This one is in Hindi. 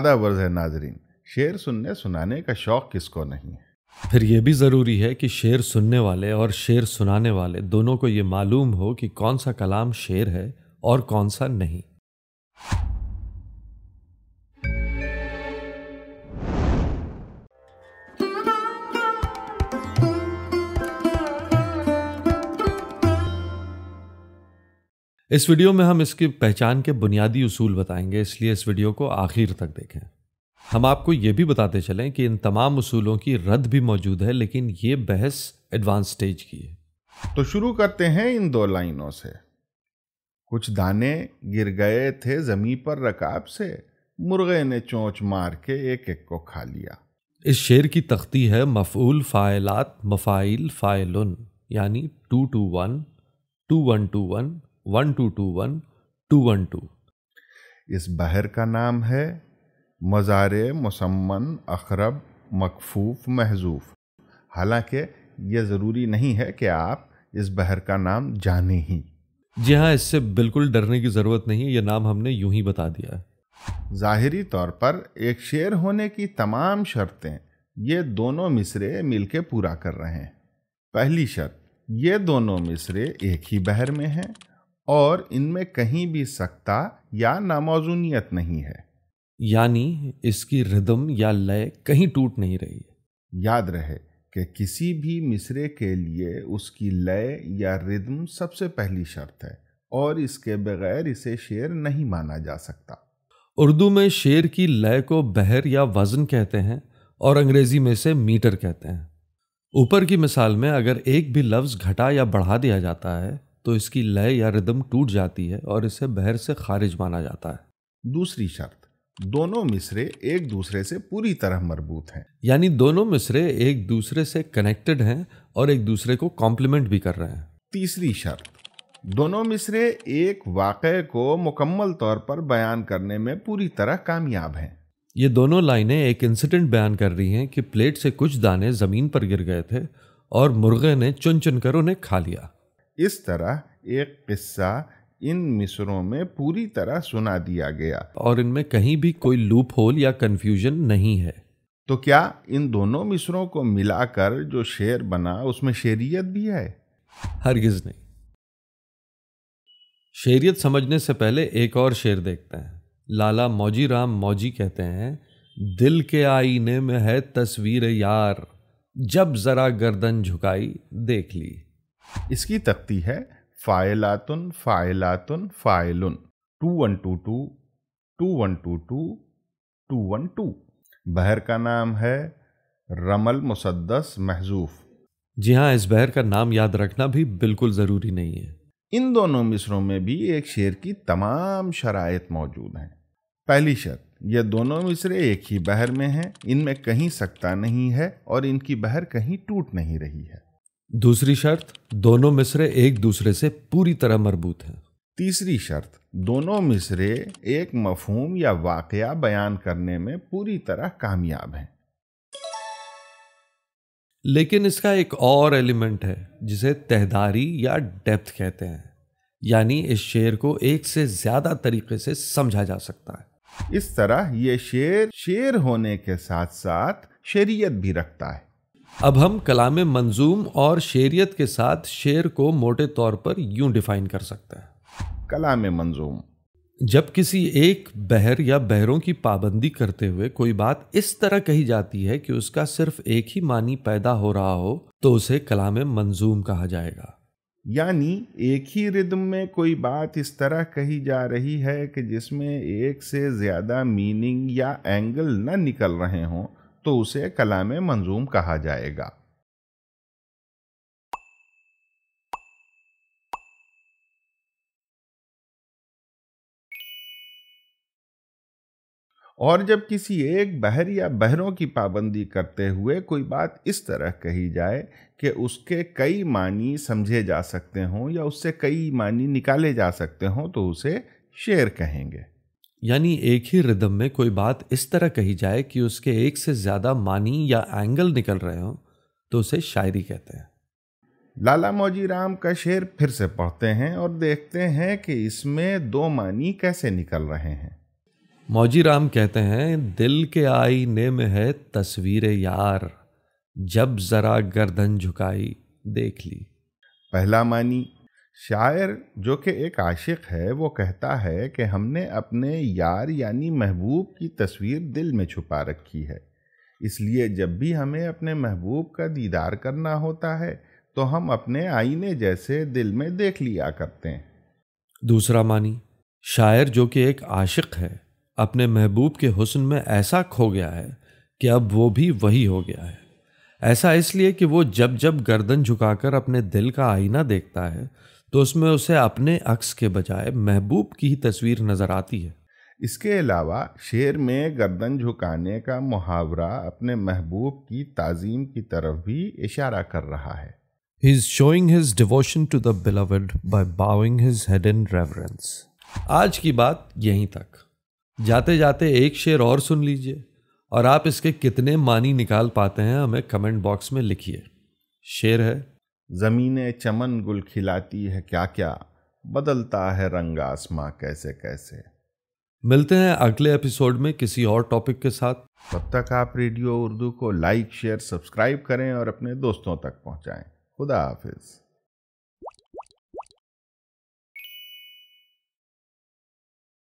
वर्ज है नाजरीन शेर सुनने सुनाने का शौक़ किसको नहीं है फिर यह भी ज़रूरी है कि शेर सुनने वाले और शेर सुनाने वाले दोनों को ये मालूम हो कि कौन सा कलाम शेर है और कौन सा नहीं इस वीडियो में हम इसकी पहचान के बुनियादी उसूल बताएंगे इसलिए इस वीडियो को आखिर तक देखें हम आपको ये भी बताते चलें कि इन तमाम उसूलों की रद्द भी मौजूद है लेकिन ये बहस एडवांस स्टेज की है तो शुरू करते हैं इन दो लाइनों से कुछ दाने गिर गए थे जमी पर रकाब से मुर्गे ने चोंच मार के एक एक को खा लिया इस शेर की तख्ती है मफूल फायलात मफ़ाइल फ़ाइल यानी two two one two one two one one two two one two one two इस बहर का नाम है मज़ार मुसमन अखरब मकफूफ महजूफ हालांकि ये ज़रूरी नहीं है कि आप इस बहर का नाम जाने ही जी हाँ इससे बिल्कुल डरने की ज़रूरत नहीं है यह नाम हमने यूं ही बता दिया है ज़ाहरी तौर पर एक शेर होने की तमाम शर्तें ये दोनों मिसरे मिलके पूरा कर रहे हैं पहली शर्त ये दोनों मिसरे एक ही बहर में हैं और इनमें कहीं भी सख्ता या नामौजूनियत नहीं है यानी इसकी रिदम या लय कहीं टूट नहीं रही याद रहे कि किसी भी मिसरे के लिए उसकी लय या रिदम सबसे पहली शर्त है और इसके बगैर इसे शेर नहीं माना जा सकता उर्दू में शेर की लय को बहर या वजन कहते हैं और अंग्रेजी में से मीटर कहते हैं ऊपर की मिसाल में अगर एक भी लफ्ज़ घटा या बढ़ा दिया जाता है तो इसकी लय या रिदम टूट जाती है और इसे बहर से खारिज माना जाता है दूसरी शर्त दोनों मिसरे एक दूसरे से पूरी तरह मरबूत हैं यानी दोनों मिसरे एक दूसरे से कनेक्टेड हैं और एक दूसरे को कॉम्प्लीमेंट भी कर रहे हैं तीसरी शर्त दोनों मिसरे एक वाक़े को मुकम्मल तौर पर बयान करने में पूरी तरह कामयाब हैं ये दोनों लाइनें एक इंसिडेंट बयान कर रही हैं कि प्लेट से कुछ दाने ज़मीन पर गिर गए थे और मुर्गे ने चुन चुन कर उन्हें खा लिया इस तरह एक किस्सा इन मिसरों में पूरी तरह सुना दिया गया और इनमें कहीं भी कोई लूप होल या कन्फ्यूजन नहीं है तो क्या इन दोनों मिसरों को मिलाकर जो शेर बना उसमें शेरियत भी है हरगिज नहीं शेरियत समझने से पहले एक और शेर देखते हैं लाला मौजी राम मौजी कहते हैं दिल के आईने में है तस्वीर यार जब जरा गर्दन झुकाई देख ली इसकी तख्ती है फ़ायलातुन फ़ायलातुन फ़ायलुन two one two two two one two two two one two बहर का नाम है रमल मुसद्दस महजूफ जी हाँ इस बहर का नाम याद रखना भी बिल्कुल ज़रूरी नहीं है इन दोनों मिसरों में भी एक शेर की तमाम शराइ मौजूद हैं पहली शर्त ये दोनों मिसरे एक ही बहर में हैं इनमें कहीं सकता नहीं है और इनकी बहर कहीं टूट नहीं रही है दूसरी शर्त दोनों मिसरे एक दूसरे से पूरी तरह मरबूत हैं तीसरी शर्त दोनों मिसरे एक मफहूम या वाकया बयान करने में पूरी तरह कामयाब हैं लेकिन इसका एक और एलिमेंट है जिसे तहदारी या डेप्थ कहते हैं यानी इस शेर को एक से ज्यादा तरीके से समझा जा सकता है इस तरह ये शेर शेर होने के साथ साथ शेरियत भी रखता है अब हम कलाम मंजूम और शेरियत के साथ शेर को मोटे तौर पर यूं डिफाइन कर सकते हैं कलाम मंजूम जब किसी एक बहर या बहरों की पाबंदी करते हुए कोई बात इस तरह कही जाती है कि उसका सिर्फ एक ही मानी पैदा हो रहा हो तो उसे कलाम मंजूम कहा जाएगा यानी एक ही रिदम में कोई बात इस तरह कही जा रही है कि जिसमें एक से ज़्यादा मीनिंग या एंगल ना निकल रहे हों तो उसे कलाम मंजूम कहा जाएगा और जब किसी एक बहर या बहरों की पाबंदी करते हुए कोई बात इस तरह कही जाए कि उसके कई मानी समझे जा सकते हों या उससे कई मानी निकाले जा सकते हों तो उसे शेर कहेंगे यानी एक ही रिदम में कोई बात इस तरह कही जाए कि उसके एक से ज़्यादा मानी या एंगल निकल रहे हो तो उसे शायरी कहते हैं लाला मौजी राम का शेर फिर से पढ़ते हैं और देखते हैं कि इसमें दो मानी कैसे निकल रहे हैं मौजी राम कहते हैं दिल के आईने में है तस्वीर यार जब ज़रा गर्दन झुकाई देख ली पहला मानी शायर जो कि एक आशिक है वो कहता है कि हमने अपने यार यानी महबूब की तस्वीर दिल में छुपा रखी है इसलिए जब भी हमें अपने महबूब का दीदार करना होता है तो हम अपने आईने जैसे दिल में देख लिया करते हैं दूसरा मानी शायर जो कि एक आशिक है अपने महबूब के हुस्न में ऐसा खो गया है कि अब वो भी वही हो गया है ऐसा इसलिए कि वो जब जब गर्दन झुकाकर अपने दिल का आईना देखता है तो उसमें उसे अपने अक्स के बजाय महबूब की ही तस्वीर नज़र आती है इसके अलावा शेर में गर्दन झुकाने का मुहावरा अपने महबूब की ताजीम की तरफ भी इशारा कर रहा है he is showing his devotion to the beloved by bowing his head in आज की बात यहीं तक जाते जाते एक शेर और सुन लीजिए और आप इसके कितने मानी निकाल पाते हैं हमें कमेंट बॉक्स में लिखिए शेर है ज़मीन चमन गुल खिलाती है क्या क्या बदलता है रंग आसमां कैसे कैसे मिलते हैं अगले एपिसोड में किसी और टॉपिक के साथ तब तक आप रेडियो उर्दू को लाइक शेयर सब्सक्राइब करें और अपने दोस्तों तक पहुंचाएं खुदा हाफिज़